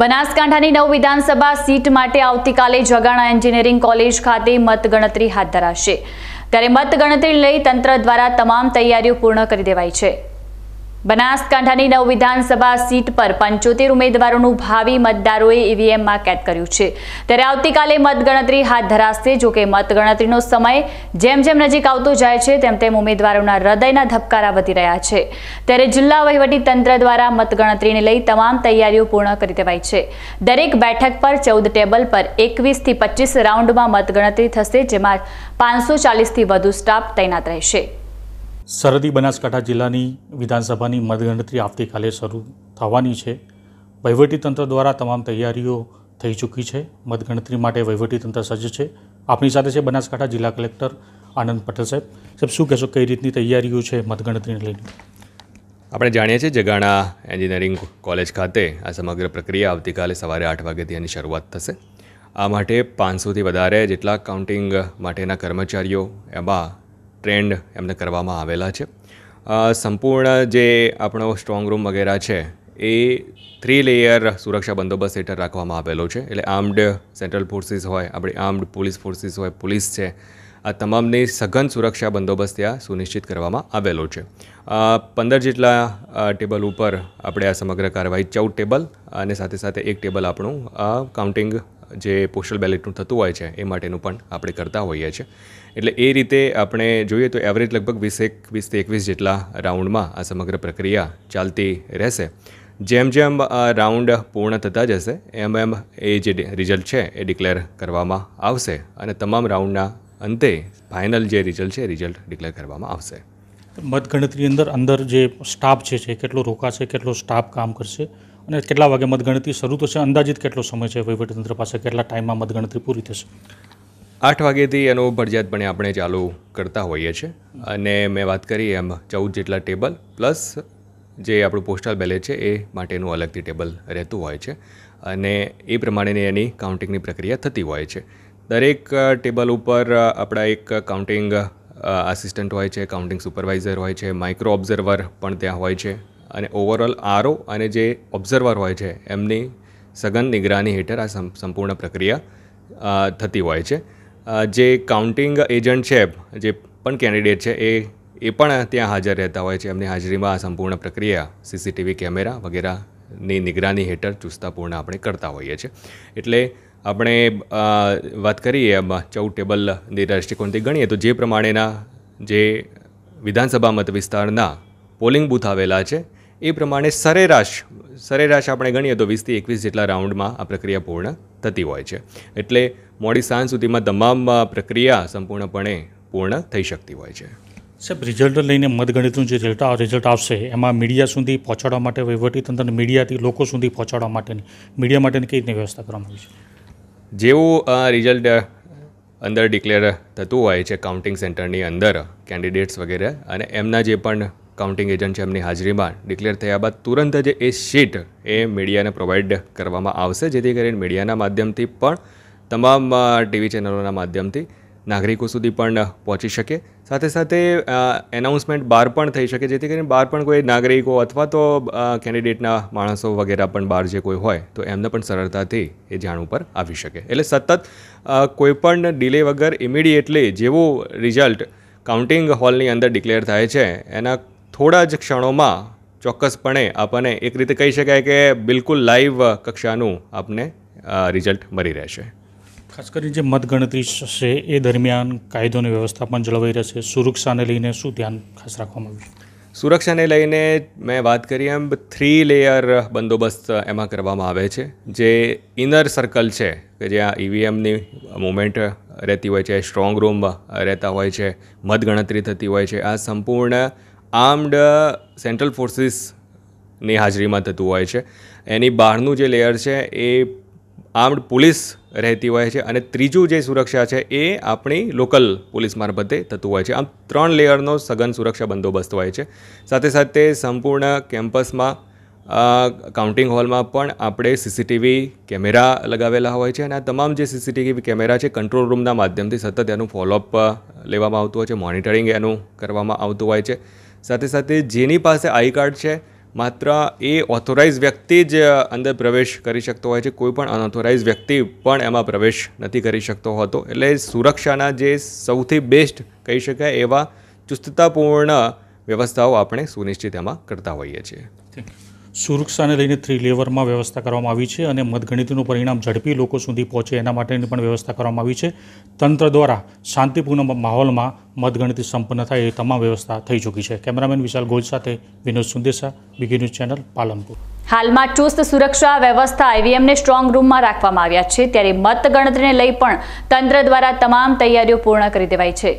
બનાસકાંઠાની નવ વિધાનસભા સીટ માટે આવતીકાલે જગાણા એન્જિનિયરિંગ કોલેજ ખાતે મતગણતરી હાથ ધરાશે ત્યારે મતગણતરી લઈ તંત્ર દ્વારા તમામ તૈયારીઓ પૂર્ણ કરી દેવાઈ છે બનાસકાંઠાની નવ વિધાનસભા સીટ પર પંચોતેર ઉમેદવારોનું ભાવિ મતદારોએ ઈવીએમમાં કેદ કર્યું છે ત્યારે આવતીકાલે મતગણતરી હાથ ધરાશે કે મતગણતરીનો સમય જેમ જેમ નજીક આવતો જાય છે તેમ તેમ ઉમેદવારોના હૃદયના ધબકારા વધી રહ્યા છે ત્યારે જિલ્લા વહીવટી તંત્ર દ્વારા મતગણતરીને લઈ તમામ તૈયારીઓ પૂર્ણ કરી દેવાઈ છે દરેક બેઠક પર ચૌદ ટેબલ પર એકવીસથી પચીસ રાઉન્ડમાં મતગણતરી થશે જેમાં પાંચસો ચાલીસથી વધુ સ્ટાફ તૈનાત રહેશે સરહદી બનાસકાંઠા જિલ્લાની વિધાનસભાની મતગણતરી આવતીકાલે શરૂ થવાની છે વહીવટીતંત્ર દ્વારા તમામ તૈયારીઓ થઈ ચૂકી છે મતગણતરી માટે વહીવટીતંત્ર સજ્જ છે આપણી સાથે છે બનાસકાંઠા જિલ્લા કલેક્ટર આનંદ પટેલ સાહેબ સાહેબ શું કહેશો કઈ રીતની તૈયારીઓ છે મતગણતરીને લઈને આપણે જાણીએ છીએ જગાણા એન્જિનિયરિંગ કોલેજ ખાતે આ સમગ્ર પ્રક્રિયા આવતીકાલે સવારે આઠ વાગ્યાથી એની શરૂઆત થશે આ માટે પાંચસોથી વધારે જેટલા કાઉન્ટિંગ માટેના કર્મચારીઓ એમાં ટ્રેન્ડ એમને કરવામાં આવેલા છે સંપૂર્ણ જે આપણો સ્ટ્રોંગ રૂમ વગેરે છે એ થ્રી લેયર સુરક્ષા બંદોબસ્ત હેઠળ રાખવામાં આવેલો છે એટલે આર્મ્ડ સેન્ટ્રલ ફોર્સિસ હોય આપણી આર્મ્ડ પોલીસ ફોર્સિસ હોય પોલીસ છે આ તમામની સઘન સુરક્ષા બંદોબસ્ત ત્યાં સુનિશ્ચિત કરવામાં આવેલો છે પંદર જેટલા ટેબલ ઉપર આપણે આ સમગ્ર કાર્યવાહી ચૌદ ટેબલ અને સાથે સાથે એક ટેબલ આપણું કાઉન્ટિંગ જે પોસ્ટલ બેલેટનું થતું હોય છે એ માટેનું પણ આપણે કરતા હોઈએ છીએ એટલે એ રીતે આપણે જોઈએ તો એવરેજ લગભગ વીસેક વીસથી એકવીસ જેટલા રાઉન્ડમાં આ સમગ્ર પ્રક્રિયા ચાલતી રહેશે જેમ જેમ રાઉન્ડ પૂર્ણ થતા જશે એમ એમ એ જે રિઝલ્ટ છે એ ડિક્લેર કરવામાં આવશે અને તમામ રાઉન્ડના અંતે ફાઇનલ જે રિઝલ્ટ છે રિઝલ્ટ ડિક્લેર કરવામાં આવશે મતગણતરી અંદર અંદર જે સ્ટાફ છે કેટલો રોકાશે કેટલો સ્ટાફ કામ કરશે અને કેટલા વાગે મતગણતરી શરૂ થશે અંદાજિત કેટલો સમય છે વહીવટીતંત્ર પાસે કેટલા ટાઈમમાં મતગણતરી પૂરી થશે આઠ વાગ્યાથી એનો ફરજિયાતપણે આપણે ચાલુ કરતા હોઈએ છીએ અને મેં વાત કરી એમ ચૌદ જેટલા ટેબલ પ્લસ જે આપણું પોસ્ટલ બેલેટ છે એ માટેનું અલગથી ટેબલ રહેતું હોય છે અને એ પ્રમાણેની એની કાઉન્ટિંગની પ્રક્રિયા થતી હોય છે દરેક ટેબલ ઉપર આપણા એક કાઉન્ટિંગ આસિસ્ટન્ટ હોય છે કાઉન્ટિંગ સુપરવાઇઝર હોય છે માઇક્રો ઓબ્ઝર્વર પણ ત્યાં હોય છે અને ઓવરઓલ આરઓ અને જે ઓબ્ઝર્વર હોય છે એમની સઘન નિગરાની હેઠળ આ સંપૂર્ણ પ્રક્રિયા થતી હોય છે જે કાઉન્ટિંગ એજન્ટ છે જે પણ કેન્ડિડેટ છે એ એ પણ ત્યાં હાજર રહેતા હોય છે એમની હાજરીમાં આ સંપૂર્ણ પ્રક્રિયા સીસીટીવી કેમેરા વગેરેની નિગરાની હેઠળ ચુસ્તાપૂર્ણ આપણે કરતા હોઈએ છીએ એટલે આપણે વાત કરીએ ચૌદ ટેબલની દ્રષ્ટિકોણથી ગણીએ તો જે પ્રમાણેના જે વિધાનસભા મત વિસ્તારના પોલિંગ બૂથ આવેલા છે એ પ્રમાણે સરેરાશ સરેરાશ આપણે ગણીએ તો વીસથી એકવીસ જેટલા રાઉન્ડમાં આ પ્રક્રિયા પૂર્ણ થતી હોય છે એટલે મોડી સાંજ સુધીમાં તમામ પ્રક્રિયા સંપૂર્ણપણે પૂર્ણ થઈ શકતી હોય છે સાહેબ રિઝલ્ટ લઈને મતગણિતનું જે રિઝલ્ટ રિઝલ્ટ આવશે એમાં મીડિયા સુધી પહોંચાડવા માટે વહીવટીતંત્રને મીડિયાથી લોકો સુધી પહોંચાડવા માટેની મીડિયા માટેની કઈ રીતની વ્યવસ્થા કરવામાં આવી છે જેવું રિઝલ્ટ અંદર ડિક્લેર થતું હોય છે કાઉન્ટિંગ સેન્ટરની અંદર કેન્ડિડેટ્સ વગેરે અને એમના જે પણ કાઉન્ટિંગ એજન્ટ છે એમની હાજરીમાં ડિક્લેર થયા બાદ તુરંત જ એ શીટ એ મીડિયાને પ્રોવાઈડ કરવામાં આવશે જેથી કરીને મીડિયાના માધ્યમથી પણ તમામ ટીવી ચેનલોના માધ્યમથી નાગરિકો સુધી પણ પહોંચી શકે સાથે સાથે એનાઉન્સમેન્ટ બહાર પણ થઈ શકે જેથી કરીને બહાર પણ કોઈ નાગરિકો અથવા તો કેન્ડિડેટના માણસો વગેરે પણ બહાર જે કોઈ હોય તો એમને પણ સરળતાથી એ જાણ ઉપર આવી શકે એટલે સતત કોઈપણ ડિલે વગર ઇમિડિએટલી જેવું રિઝલ્ટ કાઉન્ટિંગ હોલની અંદર ડિક્લેર થાય છે એના થોડા જ ક્ષણોમાં ચોક્કસપણે આપણને એક રીતે કહી શકાય કે બિલકુલ લાઈવ કક્ષાનું આપને રિઝલ્ટ મળી રહેશે ખાસ કરીને જે મતગણતરી છે એ દરમિયાન કાયદોની વ્યવસ્થા પણ જળવાઈ રહેશે સુરક્ષાને લઈને શું ધ્યાન ખાસ રાખવામાં આવ્યું સુરક્ષાને લઈને મેં વાત કરી એમ થ્રી લેયર બંદોબસ્ત એમાં કરવામાં આવે છે જે ઇનર સર્કલ છે કે જ્યાં ઈવીએમની e મુમેન્ટ રહેતી હોય છે સ્ટ્રોંગ રૂમ રહેતા હોય છે મતગણતરી થતી હોય છે આ સંપૂર્ણ આર્મ્ડ સેન્ટ્રલ ફોર્સીસની હાજરીમાં થતું હોય છે એની બહારનું જે લેયર છે એ આર્મ્ડ પોલીસ રહેતી હોય છે અને ત્રીજું જે સુરક્ષા છે એ આપણી લોકલ પોલીસ મારફતે થતું હોય છે આમ ત્રણ લેયરનો સઘન સુરક્ષા બંદોબસ્ત હોય છે સાથે સાથે સંપૂર્ણ કેમ્પસમાં કાઉન્ટિંગ હોલમાં પણ આપણે સીસીટીવી કેમેરા લગાવેલા હોય છે અને આ તમામ જે સીસીટીવી કેમેરા છે કંટ્રોલ રૂમના માધ્યમથી સતત એનું ફોલોઅપ લેવામાં આવતું હોય છે મોનિટરિંગ એનું કરવામાં આવતું હોય છે સાથે સાથે જેની પાસે આઈ કાર્ડ છે માત્ર એ ઓથોરાઇઝ વ્યક્તિ જ અંદર પ્રવેશ કરી શકતો હોય છે કોઈ અનઓથોરાઇઝ વ્યક્તિ પણ એમાં પ્રવેશ નથી કરી શકતો હોતો એટલે સુરક્ષાના જે સૌથી બેસ્ટ કહી શકાય એવા ચુસ્તતાપૂર્ણ વ્યવસ્થાઓ આપણે સુનિશ્ચિત એમાં કરતા હોઈએ છીએ સુરક્ષાને લઈને થ્રી લેવરમાં વ્યવસ્થા કરવામાં આવી છે અને મતગણતરીનું પરિણામ ઝડપી લોકો સુધી પહોંચે એના માટેની પણ વ્યવસ્થા કરવામાં આવી છે તંત્ર દ્વારા શાંતિપૂર્ણ માહોલમાં મતગણતરી સંપન્ન થાય એ તમામ વ્યવસ્થા થઈ ચૂકી છે કેમેરામેન વિશાલ ગોલ સાથે વિનોદ સુંદેસા બીગી ન્યૂઝ ચેનલ પાલનપુર હાલમાં ચુસ્ત સુરક્ષા વ્યવસ્થા ઈવીએમને સ્ટ્રોંગ રૂમમાં રાખવામાં આવ્યા છે ત્યારે મતગણતરીને લઈ પણ તંત્ર દ્વારા તમામ તૈયારીઓ પૂર્ણ કરી દેવાઈ છે